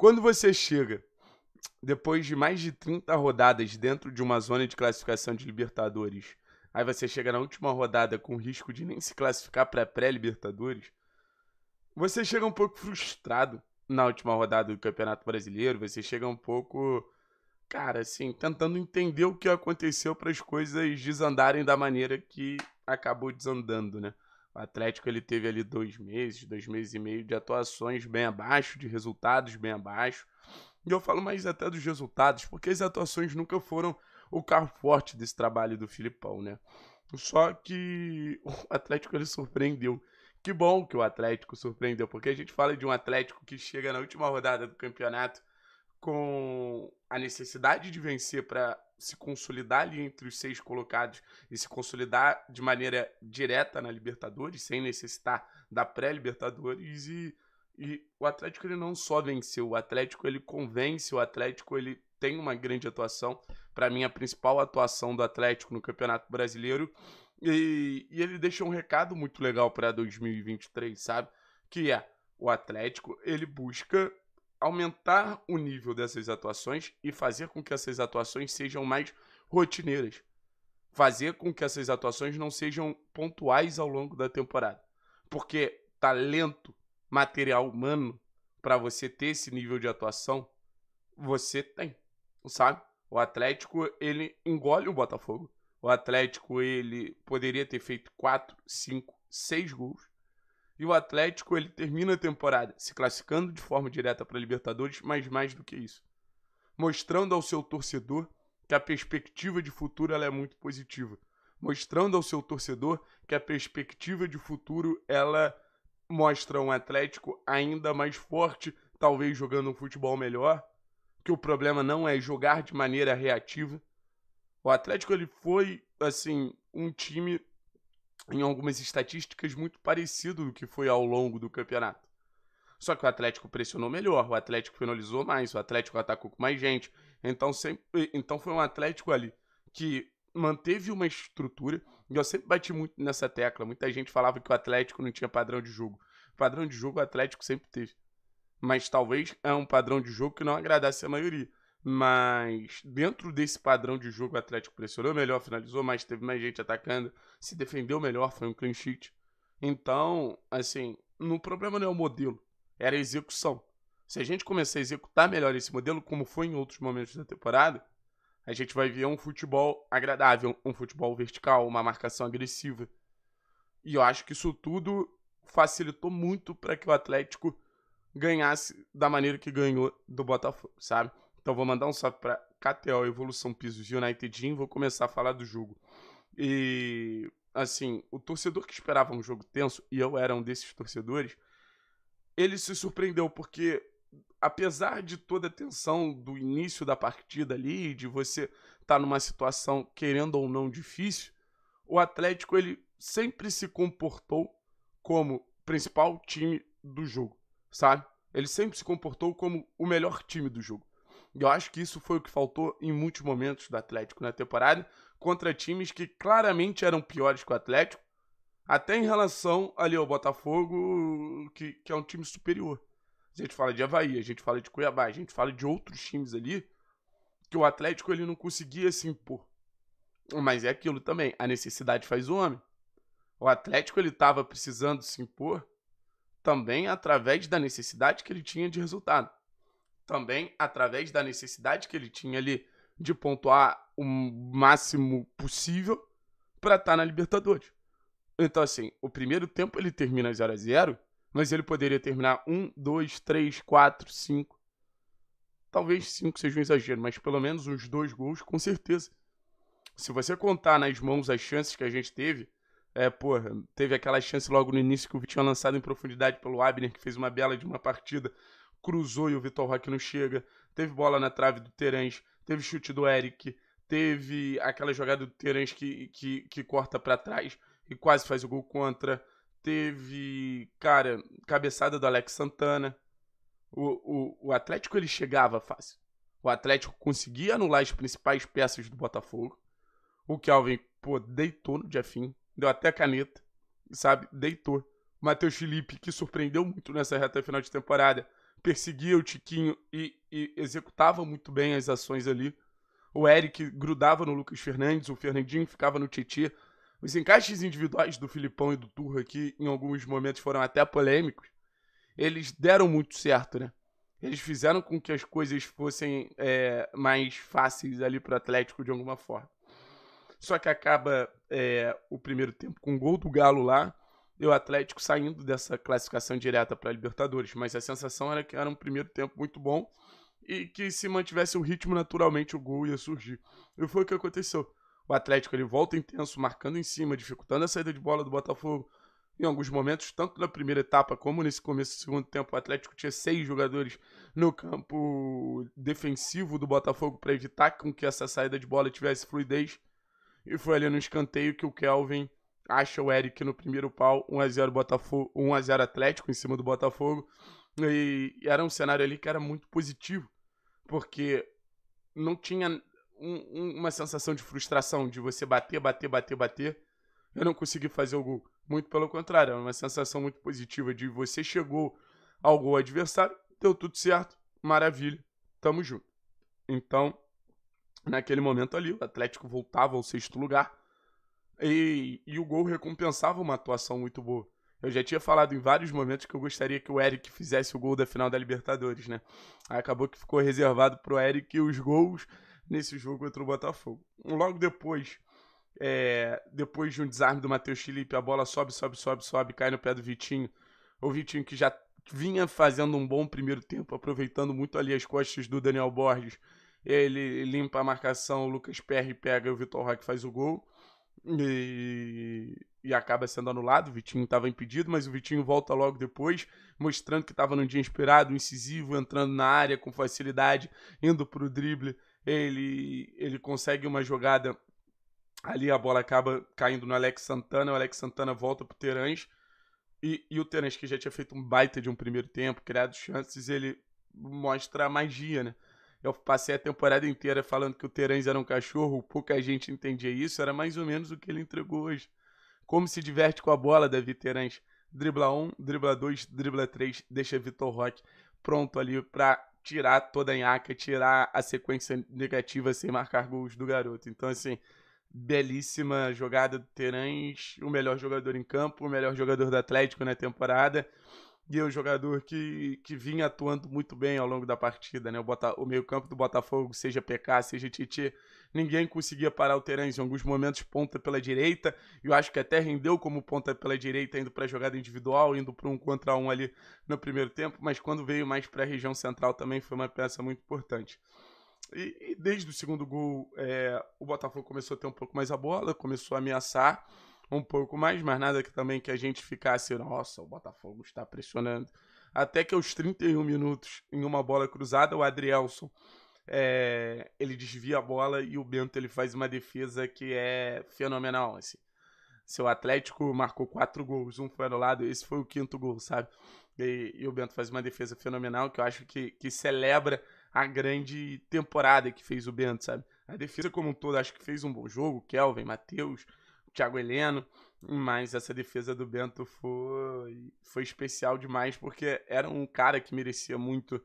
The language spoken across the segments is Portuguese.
Quando você chega depois de mais de 30 rodadas dentro de uma zona de classificação de Libertadores, aí você chega na última rodada com risco de nem se classificar para pré-Libertadores, você chega um pouco frustrado na última rodada do Campeonato Brasileiro, você chega um pouco, cara, assim, tentando entender o que aconteceu para as coisas desandarem da maneira que acabou desandando, né? O Atlético ele teve ali dois meses, dois meses e meio de atuações bem abaixo, de resultados bem abaixo. E eu falo mais até dos resultados, porque as atuações nunca foram o carro forte desse trabalho do Filipão, né? Só que o Atlético ele surpreendeu. Que bom que o Atlético surpreendeu, porque a gente fala de um Atlético que chega na última rodada do campeonato com a necessidade de vencer para se consolidar ali entre os seis colocados e se consolidar de maneira direta na Libertadores, sem necessitar da pré-Libertadores e, e o Atlético ele não só venceu, o Atlético ele convence, o Atlético ele tem uma grande atuação, para mim a principal atuação do Atlético no Campeonato Brasileiro e, e ele deixa um recado muito legal para 2023, sabe? Que é o Atlético ele busca aumentar o nível dessas atuações e fazer com que essas atuações sejam mais rotineiras. Fazer com que essas atuações não sejam pontuais ao longo da temporada. Porque talento, material humano, para você ter esse nível de atuação, você tem, sabe? O Atlético, ele engole o Botafogo. O Atlético, ele poderia ter feito 4, 5, 6 gols. E o Atlético ele termina a temporada se classificando de forma direta para a Libertadores, mas mais do que isso, mostrando ao seu torcedor que a perspectiva de futuro ela é muito positiva, mostrando ao seu torcedor que a perspectiva de futuro ela mostra um Atlético ainda mais forte, talvez jogando um futebol melhor, que o problema não é jogar de maneira reativa. O Atlético ele foi assim um time em algumas estatísticas muito parecido do que foi ao longo do campeonato. Só que o Atlético pressionou melhor, o Atlético finalizou mais, o Atlético atacou com mais gente. Então, sempre, então foi um Atlético ali que manteve uma estrutura. E eu sempre bati muito nessa tecla. Muita gente falava que o Atlético não tinha padrão de jogo. Padrão de jogo o Atlético sempre teve. Mas talvez é um padrão de jogo que não agradasse a maioria. Mas dentro desse padrão de jogo, o Atlético pressionou melhor, finalizou mais, teve mais gente atacando, se defendeu melhor, foi um clean sheet. Então, assim, o problema não é o modelo, era a execução. Se a gente começar a executar melhor esse modelo, como foi em outros momentos da temporada, a gente vai ver um futebol agradável, um futebol vertical, uma marcação agressiva. E eu acho que isso tudo facilitou muito para que o Atlético ganhasse da maneira que ganhou do Botafogo, sabe? Então vou mandar um salve para KTO Evolução Pisos United Gym, vou começar a falar do jogo. E assim, o torcedor que esperava um jogo tenso, e eu era um desses torcedores, ele se surpreendeu porque apesar de toda a tensão do início da partida ali, de você estar tá numa situação querendo ou não difícil, o Atlético ele sempre se comportou como principal time do jogo, sabe? Ele sempre se comportou como o melhor time do jogo. Eu acho que isso foi o que faltou em muitos momentos do Atlético na temporada, contra times que claramente eram piores que o Atlético, até em relação ali ao Botafogo, que, que é um time superior. A gente fala de Havaí, a gente fala de Cuiabá, a gente fala de outros times ali que o Atlético ele não conseguia se impor. Mas é aquilo também, a necessidade faz o homem. O Atlético ele estava precisando se impor também através da necessidade que ele tinha de resultado também através da necessidade que ele tinha ali de pontuar o máximo possível para estar tá na Libertadores. Então, assim, o primeiro tempo ele termina 0 a 0 mas ele poderia terminar 1, 2, 3, 4, 5. Talvez 5 seja um exagero, mas pelo menos uns dois gols, com certeza. Se você contar nas mãos as chances que a gente teve, é, porra, teve aquela chance logo no início que o Vitinho é lançado em profundidade pelo Abner, que fez uma bela de uma partida cruzou e o Vitor Roque não chega. Teve bola na trave do Terence, teve chute do Eric, teve aquela jogada do Terence que, que, que corta para trás e quase faz o gol contra. Teve, cara, cabeçada do Alex Santana. O, o, o Atlético ele chegava fácil. O Atlético conseguia anular as principais peças do Botafogo. O Kelvin, pô, deitou no Jeffinho. Deu até caneta, sabe? Deitou. Matheus Felipe, que surpreendeu muito nessa reta final de temporada, perseguia o Tiquinho e, e executava muito bem as ações ali. O Eric grudava no Lucas Fernandes, o Fernandinho ficava no Titi. Os encaixes individuais do Filipão e do Turro aqui, em alguns momentos, foram até polêmicos. Eles deram muito certo, né? Eles fizeram com que as coisas fossem é, mais fáceis ali para o Atlético de alguma forma. Só que acaba é, o primeiro tempo com o gol do Galo lá e o Atlético saindo dessa classificação direta para a Libertadores, mas a sensação era que era um primeiro tempo muito bom e que se mantivesse o ritmo naturalmente o gol ia surgir. E foi o que aconteceu. O Atlético ele volta intenso, marcando em cima, dificultando a saída de bola do Botafogo. Em alguns momentos, tanto na primeira etapa como nesse começo do segundo tempo, o Atlético tinha seis jogadores no campo defensivo do Botafogo para evitar com que essa saída de bola tivesse fluidez. E foi ali no escanteio que o Kelvin acha o Eric no primeiro pau, 1x0 Botafogo, 1x0 Atlético em cima do Botafogo. E era um cenário ali que era muito positivo, porque não tinha um, uma sensação de frustração, de você bater, bater, bater, bater. Eu não consegui fazer o gol. Muito pelo contrário, era uma sensação muito positiva de você chegou ao gol adversário, deu tudo certo, maravilha, tamo junto. Então, naquele momento ali, o Atlético voltava ao sexto lugar, e, e o gol recompensava uma atuação muito boa. Eu já tinha falado em vários momentos que eu gostaria que o Eric fizesse o gol da final da Libertadores, né? Aí acabou que ficou reservado pro Eric os gols nesse jogo contra o Botafogo. Logo depois, é, depois de um desarme do Matheus Felipe, a bola sobe, sobe, sobe, sobe, cai no pé do Vitinho. O Vitinho que já vinha fazendo um bom primeiro tempo, aproveitando muito ali as costas do Daniel Borges. Ele limpa a marcação, o Lucas Perry pega e o Vitor Roque faz o gol. E, e acaba sendo anulado. O Vitinho estava impedido, mas o Vitinho volta logo depois, mostrando que estava num dia inspirado, incisivo, entrando na área com facilidade, indo para o drible. Ele, ele consegue uma jogada ali, a bola acaba caindo no Alex Santana. O Alex Santana volta para o Terãs. E, e o Terãs, que já tinha feito um baita de um primeiro tempo, criado chances, ele mostra a magia, né? Eu passei a temporada inteira falando que o Terãs era um cachorro, pouca gente entendia isso, era mais ou menos o que ele entregou hoje. Como se diverte com a bola, Davi Terãs. Dribla 1, dribla 2, dribla 3, deixa Vitor Roque pronto ali para tirar toda a nhaca, tirar a sequência negativa sem marcar gols do garoto. Então, assim, belíssima jogada do Terãs, o melhor jogador em campo, o melhor jogador do Atlético na temporada. E é um jogador que, que vinha atuando muito bem ao longo da partida, né? O, Bota, o meio-campo do Botafogo, seja PK, seja Titi, ninguém conseguia parar o Terence. Em alguns momentos, ponta pela direita. Eu acho que até rendeu como ponta pela direita, indo para jogada individual, indo para um contra um ali no primeiro tempo. Mas quando veio mais para a região central também foi uma peça muito importante. E, e desde o segundo gol, é, o Botafogo começou a ter um pouco mais a bola, começou a ameaçar um pouco mais, mas nada que também que a gente ficasse, nossa, o Botafogo está pressionando. Até que aos 31 minutos, em uma bola cruzada, o Adrielson é, ele desvia a bola e o Bento ele faz uma defesa que é fenomenal. Assim. Seu Atlético marcou quatro gols, um foi anulado, esse foi o quinto gol, sabe? E, e, o Bento faz uma defesa fenomenal que eu acho que, que celebra a grande temporada que fez o Bento, sabe? A defesa como um todo acho que fez um bom jogo, Kelvin, Matheus, Thiago Heleno. Mas essa defesa do Bento foi, foi especial demais, porque era um cara que merecia muito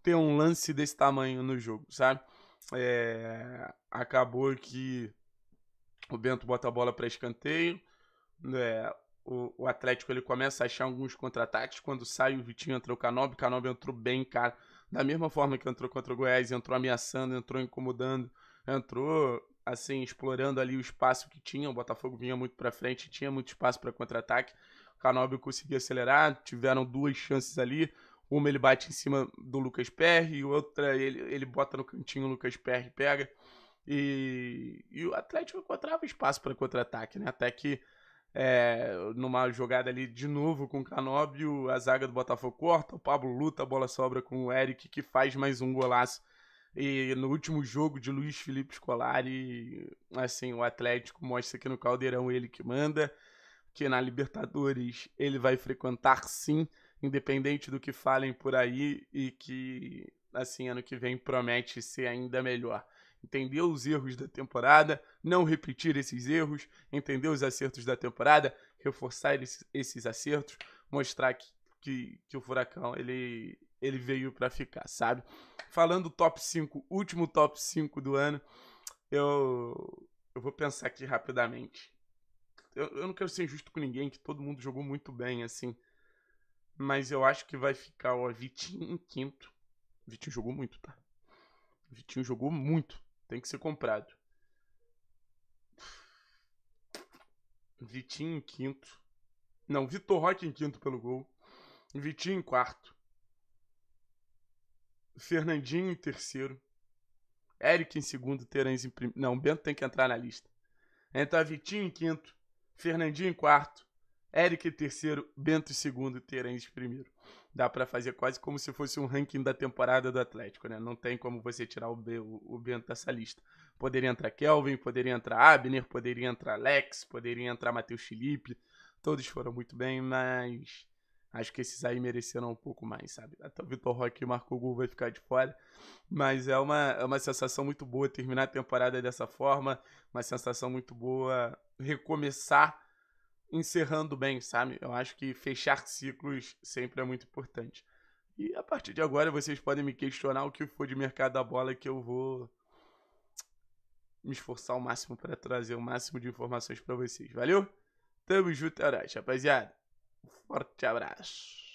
ter um lance desse tamanho no jogo, sabe? É, acabou que o Bento bota a bola para escanteio, é, o, o, Atlético ele começa a achar alguns contra-ataques. Quando sai o Vitinho, entrou o Canob, o Canob entrou bem, cara. Da mesma forma que entrou contra o Goiás, entrou ameaçando, entrou incomodando, entrou assim, explorando ali o espaço que tinha. O Botafogo vinha muito para frente, tinha muito espaço para contra-ataque. O Canóbio conseguia acelerar, tiveram duas chances ali. Uma ele bate em cima do Lucas Perry, outra ele, ele bota no cantinho, o Lucas Perry pega. E, e o Atlético encontrava espaço para contra-ataque, né? Até que é, numa jogada ali de novo com o Canóbio, a zaga do Botafogo corta, o Pablo luta, a bola sobra com o Eric, que faz mais um golaço e no último jogo de Luiz Felipe Scolari, assim, o Atlético mostra que no Caldeirão ele que manda, que na Libertadores ele vai frequentar sim, independente do que falem por aí, e que, assim, ano que vem promete ser ainda melhor. Entender os erros da temporada, não repetir esses erros, entender os acertos da temporada, reforçar esses acertos, mostrar que, que, que o Furacão ele, ele veio para ficar, sabe? Falando top 5, último top 5 do ano, eu, eu vou pensar aqui rapidamente. Eu, eu não quero ser injusto com ninguém, que todo mundo jogou muito bem, assim. Mas eu acho que vai ficar, ó, Vitinho em quinto. Vitinho jogou muito, tá? Vitinho jogou muito. Tem que ser comprado. Vitinho em quinto. Não, Vitor Roque em quinto pelo gol. Vitinho em quarto. Fernandinho em terceiro. Eric em segundo, Terence em primeiro. Não, Bento tem que entrar na lista. Entra Vitinho em quinto, Fernandinho em quarto, Eric em terceiro, Bento em segundo, Terence em primeiro. Dá para fazer quase como se fosse um ranking da temporada do Atlético, né? Não tem como você tirar o, B, o, o Bento dessa lista. Poderia entrar Kelvin, poderia entrar Abner, poderia entrar Alex, poderia entrar Matheus Felipe. Todos foram muito bem, mas Acho que esses aí mereceram um pouco mais, sabe? Até o Vitor Roque marcou o gol, vai ficar de fora. Mas é uma, é uma sensação muito boa terminar a temporada dessa forma. Uma sensação muito boa recomeçar encerrando bem, sabe? Eu acho que fechar ciclos sempre é muito importante. E a partir de agora vocês podem me questionar o que for de mercado da bola que eu vou me esforçar ao máximo para trazer o máximo de informações para vocês. Valeu? Tamo junto, é rapaziada. fuerte abrazo.